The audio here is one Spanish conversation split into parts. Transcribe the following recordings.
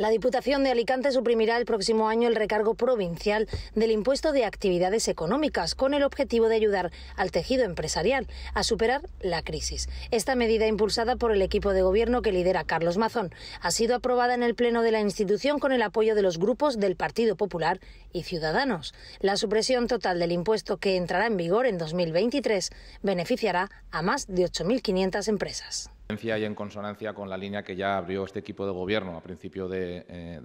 La Diputación de Alicante suprimirá el próximo año el recargo provincial del impuesto de actividades económicas con el objetivo de ayudar al tejido empresarial a superar la crisis. Esta medida impulsada por el equipo de gobierno que lidera Carlos Mazón ha sido aprobada en el Pleno de la institución con el apoyo de los grupos del Partido Popular y Ciudadanos. La supresión total del impuesto que entrará en vigor en 2023 beneficiará a más de 8.500 empresas y en consonancia con la línea que ya abrió este equipo de gobierno a principio de, eh,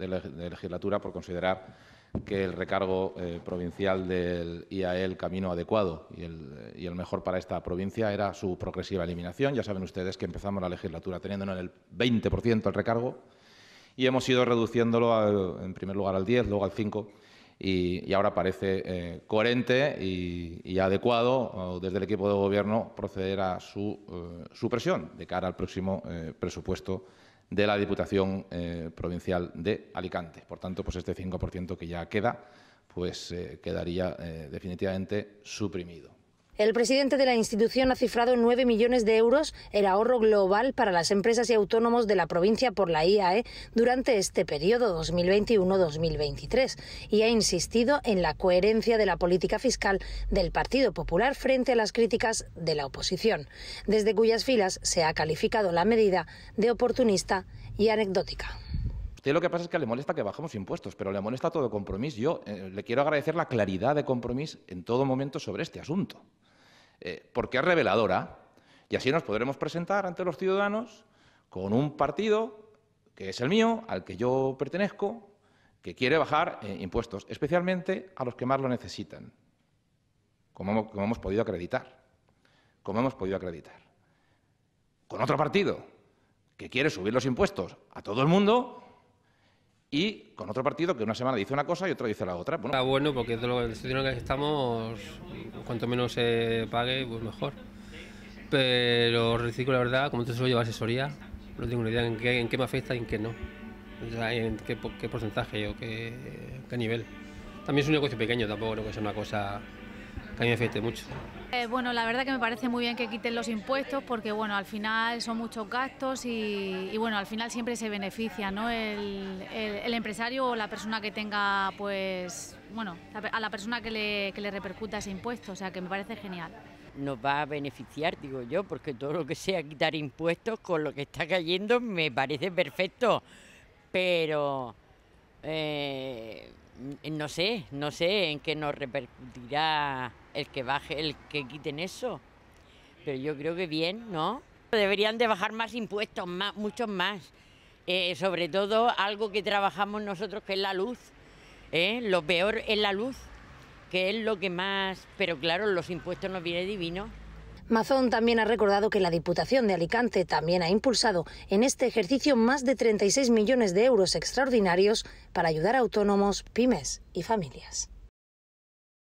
legislatura por considerar que el recargo eh, provincial del IAE el camino adecuado eh, y el, mejor para esta provincia era su progresiva eliminación. Ya saben ustedes que empezamos la legislatura teniendo en el 20% el recargo y hemos ido reduciéndolo en primer lugar al 10, luego al 5 y, ahora parece eh, coherente y, adecuado desde el equipo de gobierno proceder a su eh, supresión de cara al próximo eh, presupuesto de la Diputación Provincial de Alicante. Por tanto, pues este 5% que ya queda, pues quedaría definitivamente suprimido. El presidente de la institución ha cifrado nueve 9 millones de euros el ahorro global para las empresas y autónomos de la provincia por la IAE durante este periodo 2021-2023 y ha insistido en la coherencia de la política fiscal del Partido Popular frente a las críticas de la oposición, desde cuyas filas se ha calificado la medida de oportunista y anecdótica lo que pasa es que le molesta que bajemos impuestos, pero le molesta todo compromiso. Yo eh, le quiero agradecer la claridad de compromiso en todo momento sobre este asunto. Eh, porque es reveladora. Y así nos podremos presentar ante los ciudadanos con un partido que es el mío, al que yo pertenezco, que quiere bajar eh, impuestos, especialmente a los que más lo necesitan, hemos podido acreditar. Como hemos podido acreditar. Con otro partido que quiere subir los impuestos a todo el mundo y con otro partido que una semana dice una cosa y otra dice la otra. Bueno. Está ah, bueno porque de lo, en que estamos, cuanto menos se pague, pues mejor. Pero reciclo, la verdad, como tú suelo lleva asesoría, no tengo ni idea en qué, en qué me afecta y en qué no. O sea, en qué, qué porcentaje o qué, qué nivel. También es un negocio pequeño, tampoco creo que sea una cosa que me mucho. Eh, bueno, la verdad que me parece muy bien que quiten los impuestos porque, bueno, al final son muchos gastos y, bueno, al final siempre se beneficia, ¿no? El, empresario o la persona que tenga, pues, bueno, a la persona que le, que le repercuta ese impuesto, o sea, que me parece genial nos va a beneficiar, digo yo, porque todo lo que sea quitar impuestos con lo que está cayendo me parece perfecto. Pero eh, no sé, no sé en qué nos repercutirá el que baje, el que quiten eso. Pero yo creo que bien, ¿no? Deberían de bajar más impuestos, más, muchos más. Eh, sobre todo algo que trabajamos nosotros que es la luz. ¿eh? Lo peor es la luz, que es lo que más... Pero claro, los impuestos nos vienen divinos. Mazón también ha recordado que la Diputación de Alicante también ha impulsado en este ejercicio más de 36 millones de euros extraordinarios para ayudar a autónomos, pymes y familias.